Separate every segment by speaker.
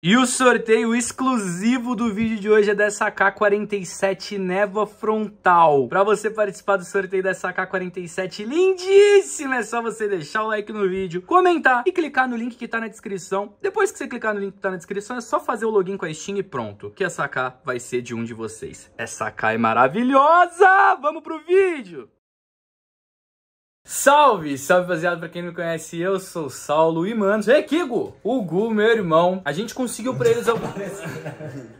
Speaker 1: E o sorteio exclusivo do vídeo de hoje é dessa K47 Neva Frontal. Para você participar do sorteio dessa K47 lindíssima, é só você deixar o like no vídeo, comentar e clicar no link que tá na descrição. Depois que você clicar no link que tá na descrição, é só fazer o login com a Steam e pronto, que essa K vai ser de um de vocês. Essa K é maravilhosa! Vamos pro vídeo! Salve! Salve, rapaziada! Pra quem não me conhece, eu sou o Saulo e, mano, é Kigo, o Gu, meu irmão. A gente conseguiu pra eles algumas.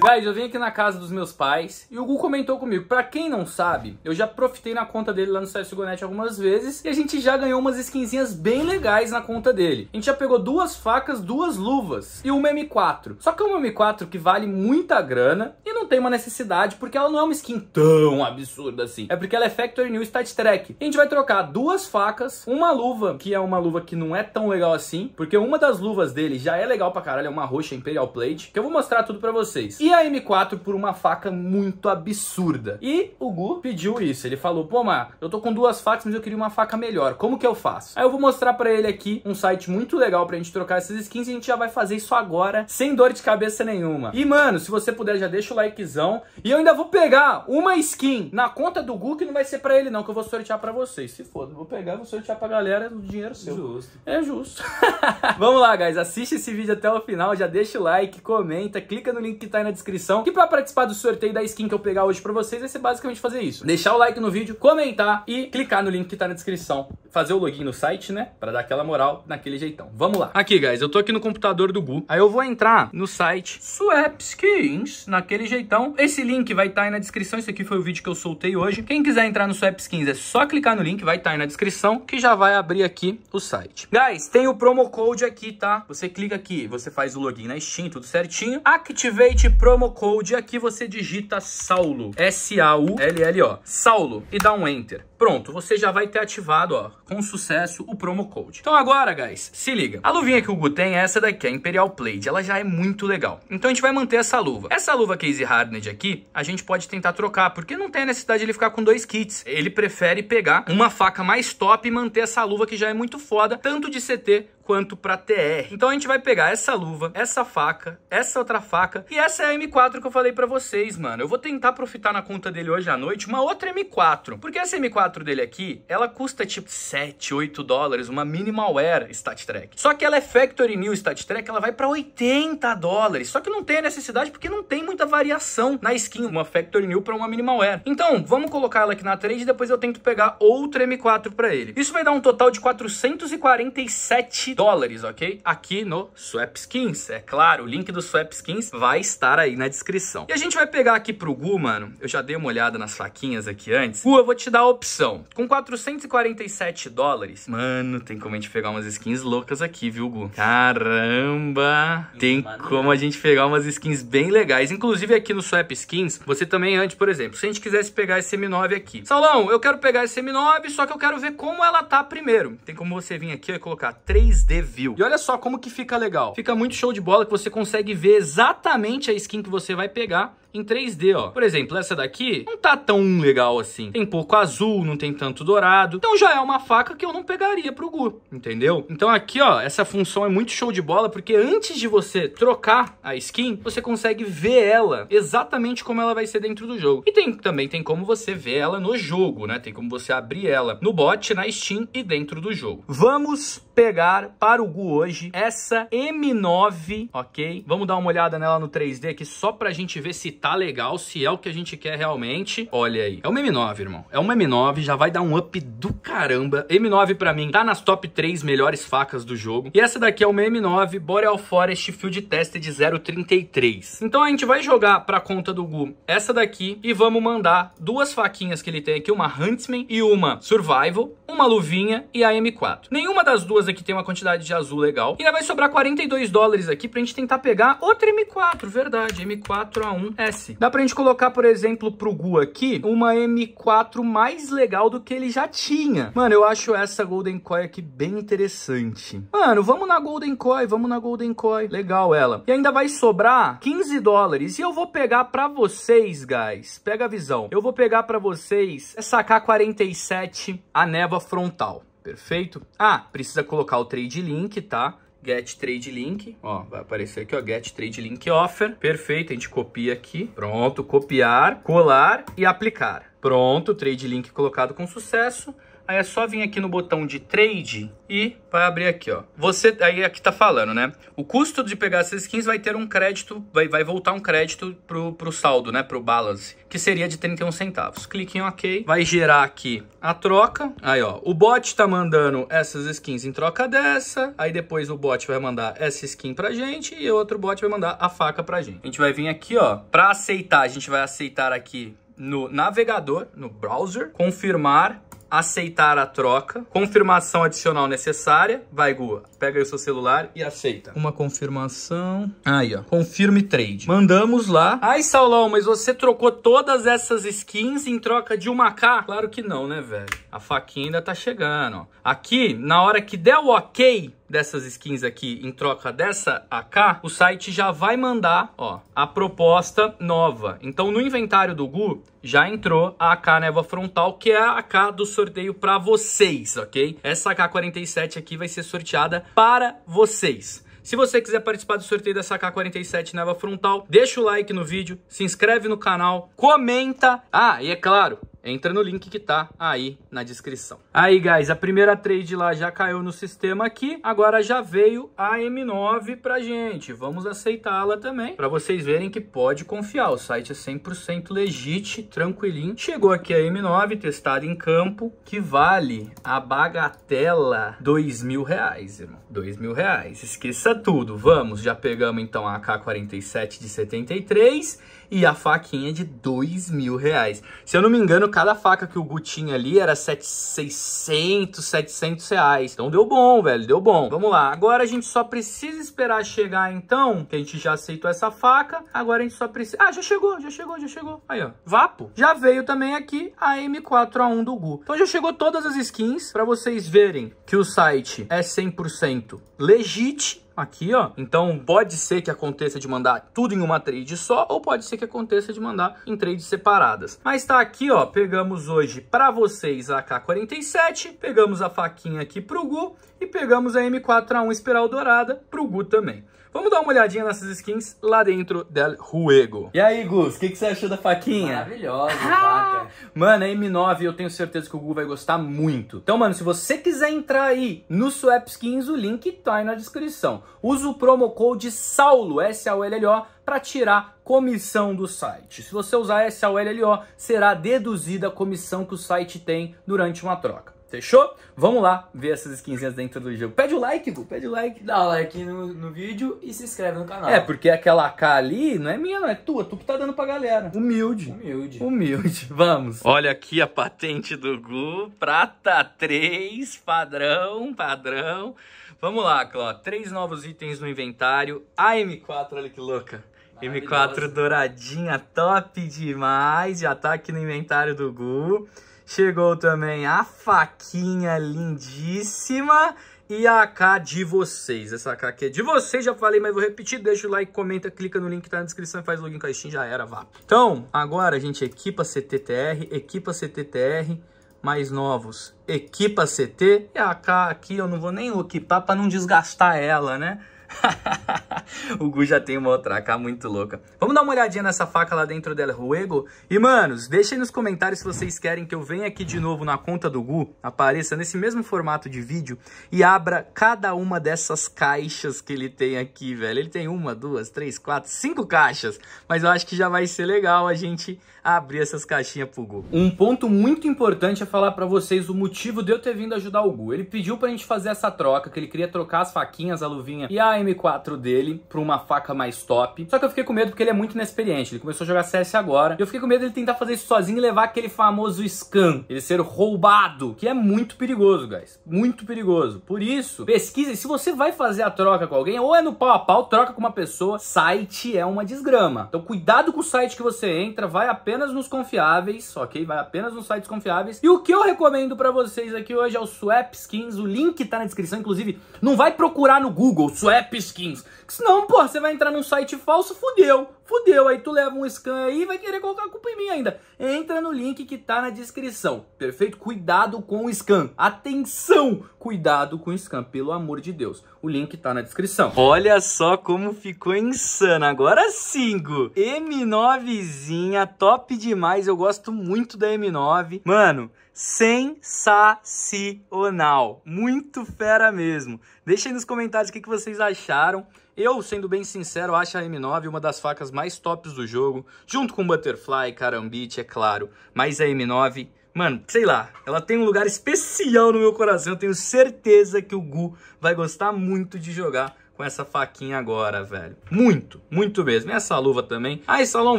Speaker 1: Guys, eu vim aqui na casa dos meus pais e o Gu comentou comigo. Pra quem não sabe, eu já profitei na conta dele lá no CSGONet algumas vezes e a gente já ganhou umas skinzinhas bem legais na conta dele. A gente já pegou duas facas, duas luvas e uma M4. Só que é uma M4 que vale muita grana e não tem uma necessidade porque ela não é uma skin tão absurda assim. É porque ela é Factory New Stat Track. A gente vai trocar duas facas, uma luva, que é uma luva que não é tão legal assim, porque uma das luvas dele já é legal pra caralho, é uma roxa Imperial Plate, que eu vou mostrar mostrar tudo pra vocês. E a M4 por uma faca muito absurda. E o Gu pediu isso. Ele falou, pô, Mar, eu tô com duas facas, mas eu queria uma faca melhor. Como que eu faço? Aí eu vou mostrar pra ele aqui um site muito legal pra gente trocar essas skins e a gente já vai fazer isso agora, sem dor de cabeça nenhuma. E, mano, se você puder, já deixa o likezão. E eu ainda vou pegar uma skin na conta do Gu, que não vai ser pra ele não, que eu vou sortear pra vocês. Se foda, vou pegar, vou sortear pra galera do dinheiro seu. Justo. É justo. Vamos lá, guys. Assiste esse vídeo até o final, já deixa o like, comenta, clica no link que tá aí na descrição. E pra participar do sorteio da skin que eu pegar hoje pra vocês, vai ser basicamente fazer isso. Deixar o like no vídeo, comentar e clicar no link que tá na descrição. Fazer o login no site, né? Pra dar aquela moral naquele jeitão. Vamos lá. Aqui, guys, eu tô aqui no computador do Gu. Aí eu vou entrar no site Swapskins, naquele jeitão. Esse link vai estar tá aí na descrição. Esse aqui foi o vídeo que eu soltei hoje. Quem quiser entrar no Swapskins é só clicar no link, vai estar tá aí na descrição, que já vai abrir aqui o site. Guys, tem o promo code aqui, tá? Você clica aqui, você faz o login na Steam, tudo certinho. Activate Promo Code. Aqui você digita Saulo. S-A-U-L-L-O. Saulo. E dá um Enter. Pronto, você já vai ter ativado, ó, com sucesso, o promo code. Então agora, guys, se liga. A luvinha que o Gu tem é essa daqui, a Imperial Plate. Ela já é muito legal. Então a gente vai manter essa luva. Essa luva Case Hardened aqui, a gente pode tentar trocar, porque não tem a necessidade de ele ficar com dois kits. Ele prefere pegar uma faca mais top e manter essa luva que já é muito foda, tanto de CT quanto para TR. Então a gente vai pegar essa luva, essa faca, essa outra faca e essa é a M4 que eu falei para vocês, mano. Eu vou tentar profitar na conta dele hoje à noite uma outra M4, porque essa M4 dele aqui, ela custa tipo 7, 8 dólares, uma minimalware stat track. Só que ela é factory new stat track, ela vai para 80 dólares. Só que não tem a necessidade porque não tem muita variação na skin, uma factory new para uma Minimal Air. Então, vamos colocar ela aqui na trade e depois eu tento pegar outra M4 para ele. Isso vai dar um total de 447 dólares, ok? Aqui no SwapSkins. É claro, o link do SwapSkins vai estar aí na descrição. E a gente vai pegar aqui pro Gu, mano. Eu já dei uma olhada nas faquinhas aqui antes. Gu, eu vou te dar a opção. Com 447 dólares... Mano, tem como a gente pegar umas skins loucas aqui, viu, Gu? Caramba! Tem como a gente pegar umas skins bem legais. Inclusive aqui no SwapSkins, você também antes, por exemplo, se a gente quisesse pegar esse M9 aqui. Salão, eu quero pegar esse M9, só que eu quero ver como ela tá primeiro. Tem como você vir aqui e colocar 3 3D View. E olha só como que fica legal. Fica muito show de bola que você consegue ver exatamente a skin que você vai pegar em 3D, ó. Por exemplo, essa daqui não tá tão legal assim. Tem pouco azul, não tem tanto dourado. Então já é uma faca que eu não pegaria pro Gu, entendeu? Então aqui, ó, essa função é muito show de bola, porque antes de você trocar a skin, você consegue ver ela exatamente como ela vai ser dentro do jogo. E tem, também tem como você ver ela no jogo, né? Tem como você abrir ela no bot, na Steam e dentro do jogo. Vamos pegar para o Gu hoje essa M9, ok? Vamos dar uma olhada nela no 3D aqui só pra gente ver se tá legal, se é o que a gente quer realmente. Olha aí, é uma M9, irmão. É uma M9, já vai dar um up do caramba. M9 pra mim tá nas top 3 melhores facas do jogo. E essa daqui é uma M9 Boreal Forest Field Tested 033. Então a gente vai jogar pra conta do Gu essa daqui e vamos mandar duas faquinhas que ele tem aqui, uma Huntsman e uma Survival, uma luvinha e a M4. Nenhuma das duas Lucas aqui tem uma quantidade de azul legal. E ainda vai sobrar 42 dólares aqui pra gente tentar pegar outra M4, verdade, M4A1S. Dá pra gente colocar, por exemplo, pro Gu aqui, uma M4 mais legal do que ele já tinha. Mano, eu acho essa Golden Coy aqui bem interessante. Mano, vamos na Golden Coy, vamos na Golden Coy. Legal ela. E ainda vai sobrar 15 dólares. E eu vou pegar pra vocês, guys. Pega a visão. Eu vou pegar pra vocês essa K-47, a neva frontal. Perfeito? Ah, precisa colocar o trade link, tá? get trade link, ó, vai aparecer aqui, ó, get trade link offer, perfeito, a gente copia aqui, pronto, copiar, colar e aplicar. Pronto, trade link colocado com sucesso. Aí é só vir aqui no botão de trade e vai abrir aqui, ó. Você aí aqui é tá falando, né? O custo de pegar essas skins vai ter um crédito, vai, vai voltar um crédito pro, pro saldo, né? Pro balance, que seria de 31 centavos. Clique em OK, vai gerar aqui a troca. Aí, ó, o bot tá mandando essas skins em troca dessa, aí depois o bot vai mandar essa skin pra gente e outro bot vai mandar a faca pra gente. A gente vai vir aqui, ó, pra aceitar, a gente vai aceitar aqui no navegador, no browser, confirmar aceitar a troca, confirmação adicional necessária, vai Gu, pega aí o seu celular e aceita. Uma confirmação, aí ó, confirme trade. Mandamos lá. Ai Saulão, mas você trocou todas essas skins em troca de uma K? Claro que não, né velho? A faquinha ainda tá chegando, ó. Aqui, na hora que der o ok, dessas skins aqui em troca dessa AK, o site já vai mandar, ó, a proposta nova. Então no inventário do Gu já entrou a AK Neva Frontal, que é a AK do sorteio para vocês, ok? Essa AK-47 aqui vai ser sorteada para vocês. Se você quiser participar do sorteio dessa K47 Neva Frontal, deixa o like no vídeo, se inscreve no canal, comenta. Ah, e é claro, entra no link que tá aí na descrição. Aí, guys, a primeira trade lá já caiu no sistema aqui, agora já veio a M9 pra gente. Vamos aceitá-la também, para vocês verem que pode confiar. O site é 100% legit, tranquilinho. Chegou aqui a M9, testada em campo, que vale a bagatela dois mil reais, irmão. Dois mil reais, esqueça tudo. Vamos, já pegamos então a AK-47 de 73 e a faquinha de dois mil reais. Se eu não me engano, cada faca que o Gu tinha ali era 700, 700 reais. Então deu bom, velho, deu bom. Vamos lá, agora a gente só precisa esperar chegar então, que a gente já aceitou essa faca. Agora a gente só precisa... Ah, já chegou, já chegou, já chegou. Aí, ó, Vapo. Já veio também aqui a M4A1 do Gu. Então já chegou todas as skins, para vocês verem que o site é 100% legit aqui, ó. Então pode ser que aconteça de mandar tudo em uma trade só, ou pode ser que aconteça de mandar em trades separadas. Mas tá aqui, ó, pegamos hoje para vocês a K47, pegamos a faquinha aqui pro Gu e pegamos a M4A1 Espiral Dourada pro Gu também. Vamos dar uma olhadinha nessas skins lá dentro del Ruego. E aí, Gus, o que, que, você achou da faquinha? Maravilhosa, ah! Mano, a M9 eu tenho certeza que o Gu vai gostar muito. Então, mano, se você quiser entrar aí no Swap Skins, o link tá aí na descrição usa o promo code SAULO, S-A-U-L-L-O, para tirar comissão do site. Se você usar S-A-U-L-L-O, será deduzida a comissão que o site tem durante uma troca. Fechou? Vamos lá ver essas skinzinhas dentro do jogo. Pede o like, Gu, pede o like. Dá o like no, no vídeo e se inscreve no canal. É, porque aquela K ali não é minha, não é tua. É tu que tá dando pra galera. Humilde. Humilde. Humilde. Vamos. Olha aqui a patente do Gu. Prata 3, padrão, padrão. Vamos lá, Cló. Três novos itens no inventário. A M4, olha que louca. M4 douradinha, top demais. Já tá aqui no inventário do Gu. Chegou também a faquinha lindíssima e a AK de vocês. Essa AK aqui é de vocês, já falei, mas vou repetir. Deixa o like, comenta, clica no link que tá na descrição e faz login com a Steam, já era, vá. Então, agora a gente equipa CTTR, equipa CTTR mais novos, equipa CT, e ah, a AK aqui eu não vou nem equipar para não desgastar ela, né? o Gu já tem uma outra AK muito louca. Vamos dar uma olhadinha nessa faca lá dentro dela, Ruego. E, manos, deixem nos comentários se vocês querem que eu venha aqui de novo na conta do Gu, apareça nesse mesmo formato de vídeo e abra cada uma dessas caixas que ele tem aqui, velho. Ele tem uma, duas, três, quatro, cinco caixas. Mas eu acho que já vai ser legal a gente abrir essas caixinhas pro Gu. Um ponto muito importante é falar pra vocês o motivo de eu ter vindo ajudar o Gu. Ele pediu pra gente fazer essa troca, que ele queria trocar as faquinhas, a luvinha e a M4 dele pra uma faca mais top. Só que eu fiquei com medo porque ele é muito inexperiente. Ele começou a jogar CS agora. E eu fiquei com medo dele tentar fazer isso sozinho e levar aquele famoso scan. Ele ser roubado, que é muito perigoso, guys. Muito perigoso. Por isso, pesquise. Se você vai fazer a troca com alguém, ou é no pau a pau, troca com uma pessoa. Site é uma desgrama. Então cuidado com o site que você entra. Vai apenas nos confiáveis, ok? Vai apenas nos sites confiáveis. E o que eu recomendo pra vocês aqui hoje é o Swap Skins. O link tá na descrição. Inclusive, não vai procurar no Google Swap skins. Senão, você vai entrar num site falso, fudeu fudeu, aí tu leva um scan aí e vai querer colocar a culpa em mim ainda. Entra no link que tá na descrição, perfeito? Cuidado com o scan. Atenção, cuidado com o scan, pelo amor de Deus. O link tá na descrição. Olha só como ficou insano. Agora 5. M9zinha, top demais. Eu gosto muito da M9. Mano, sensacional. Muito fera mesmo. Deixa aí nos comentários o que, que vocês acharam. Eu, sendo bem sincero, acho a M9 uma das facas mais tops do jogo, junto com Butterfly, Carambit, é claro, mas a M9, mano, sei lá, ela tem um lugar especial no meu coração, eu tenho certeza que o Gu vai gostar muito de jogar com essa faquinha agora, velho. Muito, muito mesmo. E essa luva também. ah, esse salão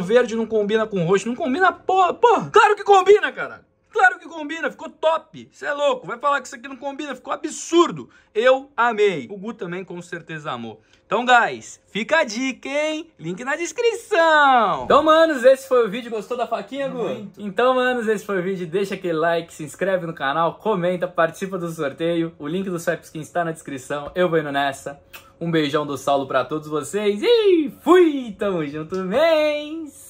Speaker 1: verde não combina com roxo, não combina porra, porra. Claro que combina, cara. Claro que combina, ficou top. Você é louco, vai falar que isso aqui não combina, ficou absurdo. Eu amei. O Gu também com certeza amou. Então, guys, fica a dica, hein? Link na descrição. Então, manos, esse foi o vídeo. Gostou da faquinha, Gu? Muito. Então, manos, esse foi o vídeo. Deixa aquele like, se inscreve no canal, comenta, participa do sorteio. O link do skin está na descrição. Eu vou indo nessa. Um beijão do Saulo para todos vocês e fui! Tamo junto, mês!